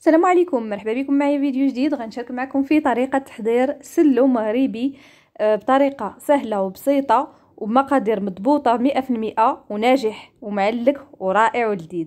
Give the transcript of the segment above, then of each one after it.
السلام عليكم مرحبا بكم معايا فيديو جديد غنشارك معكم فيه طريقه تحضير سلو مغربي آه، بطريقه سهله وبسيطه ومقادير مضبوطه 100% وناجح ومعلق ورائع ولذيذ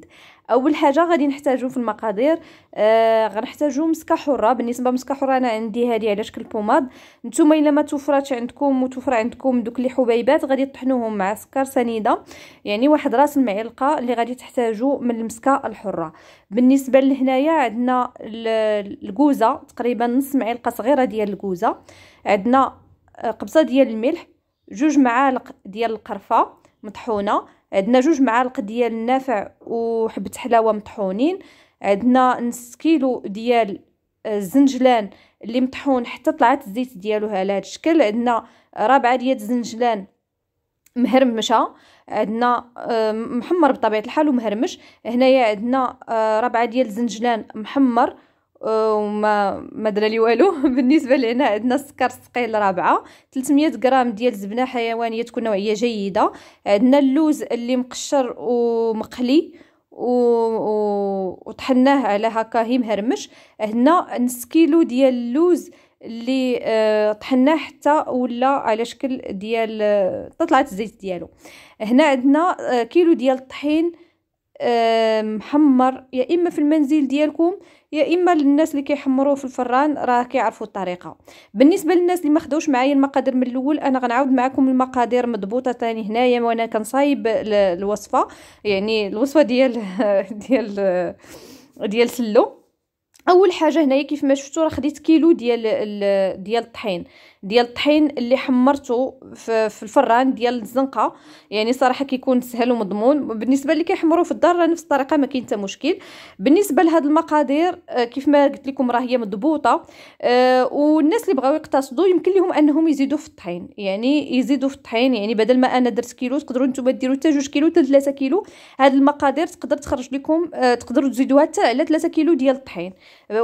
اول حاجه غادي نحتاجو في المقادير آه غنحتاجو مسكه حره بالنسبه مسكه حره انا عندي هذه على شكل بوماد نتوما الا ما توفراتش عندكم وتوفر عندكم دوك لي حبيبات غادي تطحنوهم مع سكر سنيده يعني واحد راس المعلقه اللي غادي تحتاجو من المسكه الحره بالنسبه لهنايا عندنا الكوزه تقريبا نص معلقه صغيره ديال الكوزه عندنا آه، قبصه ديال الملح جوج معالق ديال القرفه مطحونه عندنا جوج معالق ديال النافع وحبه حلاوه مطحونين عندنا نص كيلو ديال آه، الزنجلان اللي مطحون حتى طلعت الزيت ديالو على هذا الشكل عندنا ربعه ديال الزنجلان مهرمشه عندنا آه، محمر بطبيعه الحال ومهرمش هنايا عندنا آه، ربعه ديال الزنجلان محمر وما ما لي والو بالنسبه لنا عندنا السكر الثقيل رابعه 300 غرام ديال الزبنه حيوانيه تكون نوعيه جيده عندنا اللوز اللي مقشر ومقلي و... و... وطحناه على هكا هي مهرمش هنا نص كيلو ديال اللوز اللي آه، طحناه حتى ولا على شكل ديال آه، طلعت الزيت ديالو هنا عندنا آه، كيلو ديال الطحين محمر يا اما في المنزل ديالكم يا اما للناس اللي كيحمروه في الفران راه كيعرفوا الطريقه بالنسبه للناس اللي ما خدوش معايا المقادير من الاول انا غنعاود معكم المقادير مضبوطه ثاني هنايا وانا كنصايب الوصفه يعني الوصفه ديال ديال ديال سلو اول حاجه هنايا كيف ما شفتوا راه خديت كيلو ديال ديال الطحين ديال الطحين اللي حمرته في, الفران ديال الزنقه يعني صراحه كيكون سهل ومضمون بالنسبه اللي كيحمروا في الدار نفس الطريقه ما كاين حتى مشكل بالنسبه لهاد المقادير آه، كيف ما قلت لكم راه هي مضبوطه آه، والناس اللي بغاو يقتصدوا يمكن لهم انهم يزيدوا في الطحين يعني يزيدوا في الطحين يعني بدل ما انا درت كيلو تقدروا نتوما ديروا حتى جوج كيلو حتى 3 كيلو هاد المقادير تقدر تخرج لكم آه، تقدروا تزيدوها حتى على 3 كيلو ديال الطحين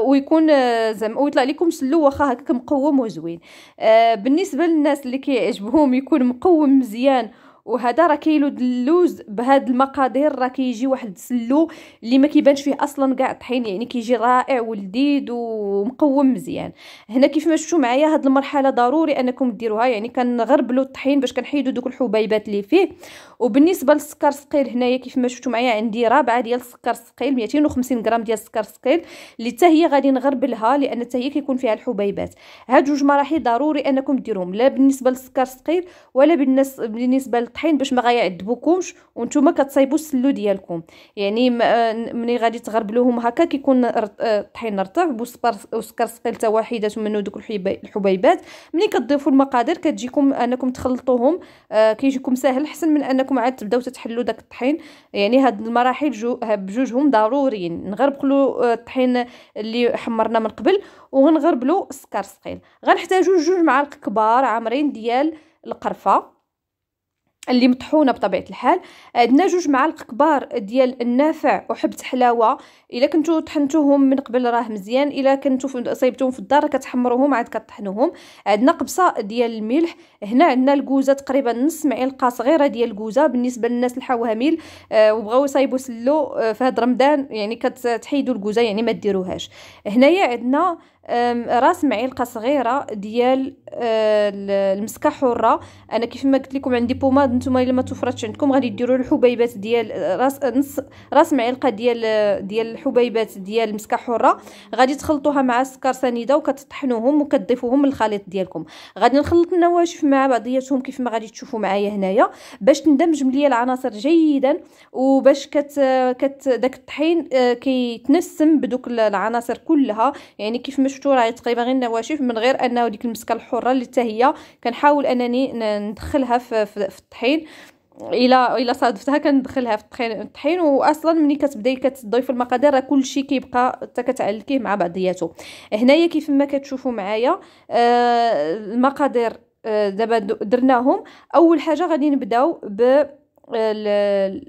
ويكون آه، زعما ويطلع لكم سلو واخا هكاك مقوم وزوين آه، بالنسبه للناس اللي كيعجبهم يكون مقوم مزيان وهذا راه كيلود اللوز بهاد المقادير راه كيجي واحد السلو اللي ما كيبانش فيه اصلا كاع الطحين يعني كيجي رائع ولذيذ ومقوم مزيان هنا كيف ما شفتوا معايا هاد المرحله ضروري انكم ديروها يعني كنغربلوا الطحين باش كنحيدوا دوك الحبيبات اللي فيه وبالنسبه للسكر الثقيل هنايا كيف ما شفتوا معايا عندي رابعه ديال السكر الثقيل 250 غرام ديال السكر الثقيل اللي حتى هي غادي نغربلها لان حتى هي كيكون فيها الحبيبات هاد جوج مراحل ضروري انكم ديروهم لا بالنسبه للسكر الثقيل ولا بالنسبه طحين باش ما غيعذبوكمش وانتم كتصايبوا السلو ديالكم يعني ملي آه، غادي تغربلوهم هكا كيكون الطحين آه، رطب وسكر ثقيل تا واحده ثم دوك الحبيبات ملي كتضيفوا المقادير كتجيكم انكم تخلطوهم آه، كيجيكم ساهل حسن من انكم عاد تبداو تتحلوا داك الطحين يعني هاد المراحل جو بجوجهم ضروريين نغربلو الطحين اللي حمرنا من قبل وغنغربلو السكر ثقيل غنحتاجو جوج معالق كبار عامرين ديال القرفه اللي مطحونه بطبيعه الحال عندنا جوج معالق كبار ديال النافع وحبة حلاوه الا كنتو طحنتوهم من قبل راه مزيان الا كنتو صايبتوهم في الدار كتحمروهم عاد كطحنوهم عندنا قبصه ديال الملح هنا عندنا الكوزه تقريبا نص معلقه صغيره ديال الكوزه بالنسبه للناس الحوامل آه وبغاو يصايبوا سلو آه في هذا رمضان يعني كتحيدوا الكوزه يعني ما ديروهاش هنايا عندنا راس معلقه صغيره ديال أه، المسكه حره انا كيف ما قلت لكم عندي بوماد نتوما الا ما توفرتش عندكم غادي ديروا الحبيبات ديال راس نص راس معلقه ديال ديال الحبيبات ديال المسكه حره غادي تخلطوها مع السكر سنيده وكتطحنوهم وكتضيفوهم للخليط ديالكم غادي نخلط النواشف مع بعضياتهم كيف ما غادي تشوفوا معايا هنايا باش تندمج ليا العناصر جيدا وباش كت كت داك الطحين أه، كيتنسم بدوك العناصر كلها يعني كيف ما شفتوا راهي تقريبا غير النواشف من غير انه ديك المسكه الحره اللي حتى هي كنحاول انني ندخلها في, في, في الطحين الا الا صادفتها كندخلها في الطحين الطحين واصلا ملي كتبداي كتضيفي المقادير راه كلشي كيبقى حتى كتعلكيه مع بعضياته هنايا كيف ما كتشوفوا معايا آه المقادير آه دابا درناهم اول حاجه غادي نبداو ب آه،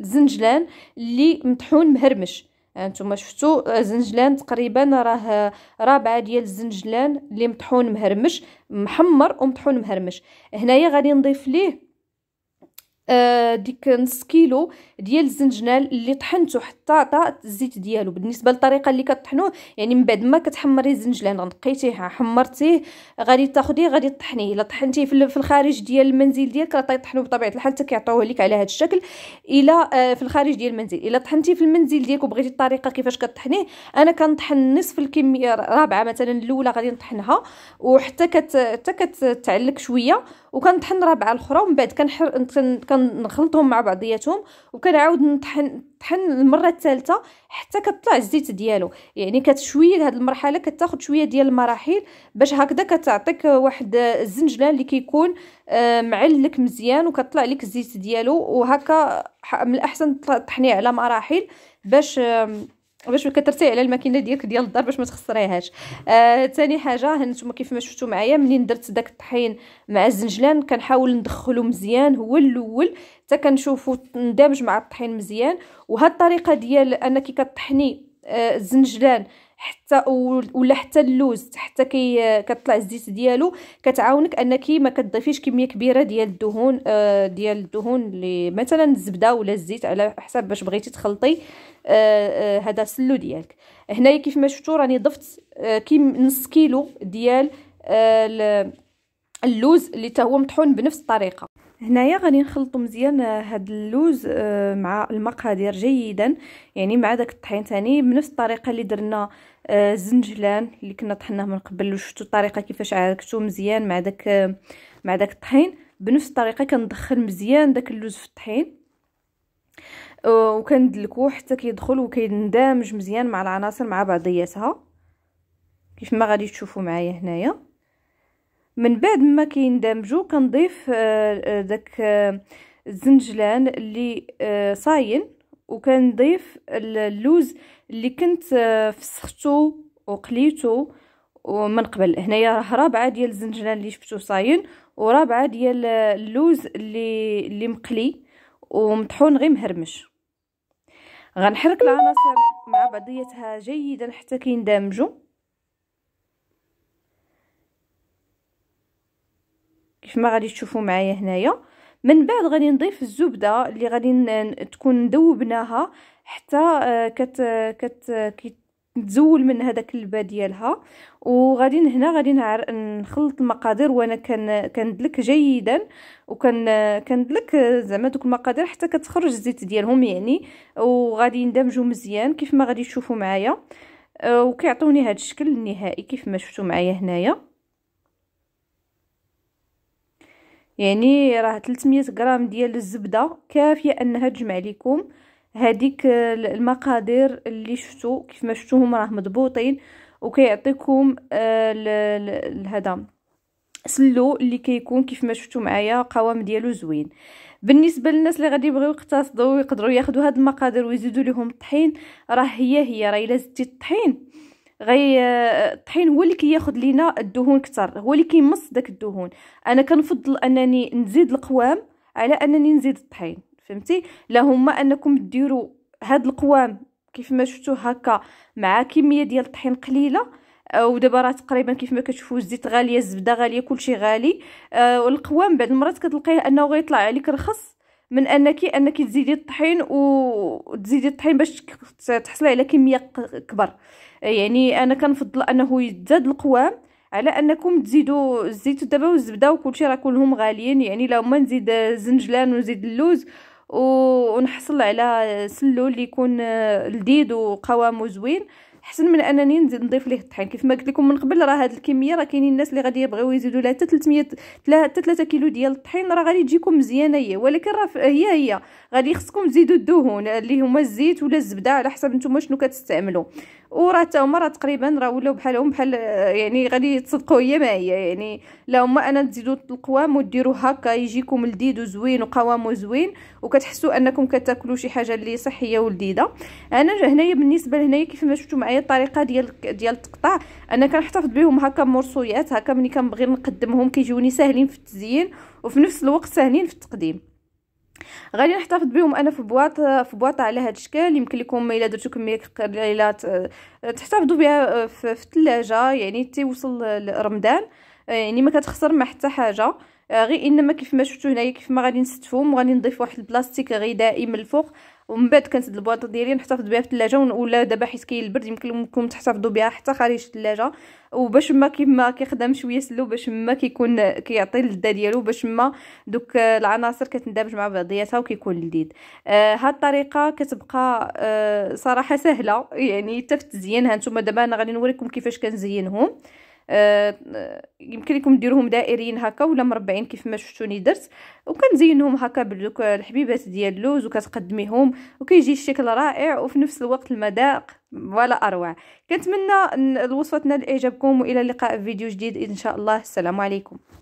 الزنجلان اللي مطحون مهرمش هانتوما شفتو شفتوا آه، زنجلان تقريبا راه رابعه ديال الزنجلان اللي مطحون مهرمش محمر ومطحون مهرمش هنايا غادي نضيف ليه آه، ديك نص كيلو ديال الزنجنال اللي طحنته حتى عطى الزيت ديالو بالنسبه للطريقه اللي كطحنوه يعني من بعد ما كتحمري الزنجلان نقيتيه حمرتيه غادي تاخديه غادي تطحنيه الا طحنتيه في الخارج ديال المنزل ديالك راه طيطحنوا بطبيعه الحال حتى كيعطيوه لك على هذا الشكل الا آه، في الخارج ديال المنزل الا طحنتيه في المنزل ديالك وبغيتي الطريقه كيفاش كطحنيه انا كنطحن نصف الكميه رابعه مثلا الاولى غادي نطحنها وحتى كت حتى كتعلق شويه وكنطحن رابعه الاخرى ومن بعد كنحر كنخلطهم مع بعضياتهم وكنعاود نطحن طحن المره الثالثه حتى كطلع الزيت ديالو يعني كتشويه هذه المرحله كتاخد شويه ديال المراحل باش هكذا كتعطيك واحد الزنجله اللي كيكون آه، معلك مزيان وكطلع لك الزيت ديالو وهكا من الاحسن طحنيه على مراحل باش باش ما كترتي على الماكينه ديالك ديال الدار باش ما تخسريهاش ثاني آه حاجه هانتوما كيف ما شفتوا معايا منين درت داك الطحين مع الزنجلان كنحاول ندخلو مزيان هو الاول حتى كنشوفو ندمج مع الطحين مزيان وهاد الطريقه ديال انك كطحني آه الزنجلان حتى ولا حتى اللوز حتى كي كطلع الزيت ديالو كتعاونك انك ما كتضيفيش كميه كبيره ديال الدهون آه ديال الدهون اللي مثلا الزبده ولا الزيت على حسب باش بغيتي تخلطي آه, آه، هذا السلو ديالك هنايا كيف ما شفتوا راني ضفت آه، كيم نص كيلو ديال آه اللوز اللي تا هو مطحون بنفس الطريقه هنايا غادي نخلطو مزيان هاد اللوز آه، مع المقادير جيدا يعني مع داك الطحين ثاني بنفس الطريقه اللي درنا الزنجلان آه، اللي كنا طحناه من قبل وشفتوا الطريقه كيفاش عركتو مزيان مع داك آه، مع داك الطحين بنفس الطريقه كندخل مزيان داك اللوز في الطحين وكندلكوه حتى كيدخل وكيندمج مزيان مع العناصر مع بعضياتها كيف ما غادي تشوفوا معايا هنايا من بعد ما كيندمجوا كنضيف آه، آه، داك آه، الزنجلان اللي صاين وكنضيف اللوز اللي كنت فسختو وقليتو ومن قبل هنايا راه رابعه ديال الزنجلان اللي شفتو صاين ورابعه ديال اللوز اللي اللي مقلي ومطحون غير مهرمش غنحرك العناصر مع بعضياتها جيدا حتى كيندمجوا كيف ما غادي تشوفوا معايا هنايا من بعد غادي نضيف الزبده اللي غادي تكون ذوبناها حتى آه، كت كت كتزول من هذاك اللبا ديالها وغادي هنا غادي نخلط المقادير وانا كان كندلك جيدا وكان كندلك زعما دوك المقادير حتى كتخرج الزيت ديالهم يعني وغادي ندمجو مزيان كيف ما غادي تشوفوا معايا آه، وكيعطوني هذا الشكل النهائي كيف ما شفتوا معايا هنايا يعني راه 300 غرام ديال الزبده كافيه انها تجمع لكم هذيك آه، المقادير اللي شفتو كيف ما شفتوهم راه مضبوطين وكيعطيكم آه، هذا سلو اللي كيكون كيف ما شفتو معايا قوام ديالو زوين بالنسبه للناس اللي غادي يبغيو يقتصدوا ويقدروا ياخذوا هاد المقادير ويزيدوا لهم الطحين راه هي هي راه الا زدتي الطحين غي الطحين هو اللي كياخذ لينا الدهون كثر هو اللي كيمص داك الدهون انا كنفضل انني نزيد القوام على انني نزيد الطحين فهمتي لا هما انكم ديروا هاد القوام كيف ما شفتوا هكا مع كميه ديال الطحين قليله آه، ودابا راه تقريبا كيف ما كتشوفوا الزيت غاليه الزبده غاليه كلشي غالي آه، والقوام بعض المرات كتلقيه انه غيطلع عليك رخص من انك انك تزيدي الطحين وتزيدي الطحين باش تحصلي على كميه كبر يعني انا كنفضل انه يتزاد القوام على انكم تزيدوا الزيت دابا والزبده وكلشي راه كلهم غاليين يعني لو ما نزيد الزنجلان ونزيد اللوز ونحصل على سلو اللي يكون لذيذ وقوامه زوين حسن من انني نزيد نضيف ليه الطحين كيف ما قلت لكم من قبل راه هاد الكميه راه كاينين الناس اللي غادي يبغيو يزيدوا لها حتى 300 حتى 3 كيلو ديال الطحين راه غادي تجيكم مزيانه هي ولكن راه هي هي غادي خصكم تزيدوا الدهون اللي هما الزيت ولا الزبده على حسب نتوما شنو كتستعملوا وراه حتى هما راه تقريبا راه ولاو بحالهم بحال آه، يعني غادي تصدقوا هي ما هي يعني لا هما انا تزيدوا القوام وديروا هكا يجيكم لذيذ وزوين وقوامه زوين وكتحسوا انكم كتاكلوا شي حاجه اللي صحيه ولذيذه انا هنايا بالنسبه لهنايا كيف ما شفتوا معايا الطريقه ديال ديال التقطاع انا كنحتفظ بهم هكا مرصويات هكا ملي كنبغي نقدمهم كيجوني ساهلين في التزيين وفي نفس الوقت ساهلين في التقديم غادي نحتفظ بهم انا في بواطه في بواطه على هذا الشكل يمكن لكم الا درتو كميه قليله آه، تحتفظوا بها آه، في الثلاجه يعني تيوصل لرمضان آه، يعني ما كتخسر ما حتى حاجه غير انما كيف ما شفتوا هنايا كيف ما غادي نستفهم وغادي نضيف واحد البلاستيك غذائي من الفوق ومن بعد كنسد البواطه ديالي نحتفظ بها في الثلاجه ولا دابا حيت كاين البرد يمكن لكم تحتفظوا بها حتى خارج الثلاجه وباش ما كيما كيخدم شويه سلو باش ما كيكون كيعطي اللذه ديالو باش ما دوك العناصر كتندمج مع بعضياتها وكيكون لذيذ آه هاد الطريقه كتبقى آه صراحه سهله يعني حتى في التزيين هانتوما دابا انا غادي نوريكم كيفاش كنزينهم آه، يمكن لكم ديروهم دائريين هكا ولا مربعين كيف ما شفتوني درت وكنزينهم هكا بدوك الحبيبات ديال اللوز وكتقدميهم وكيجي الشكل رائع وفي نفس الوقت المذاق ولا اروع كنتمنى الوصفه تنال اعجابكم والى اللقاء في فيديو جديد ان شاء الله السلام عليكم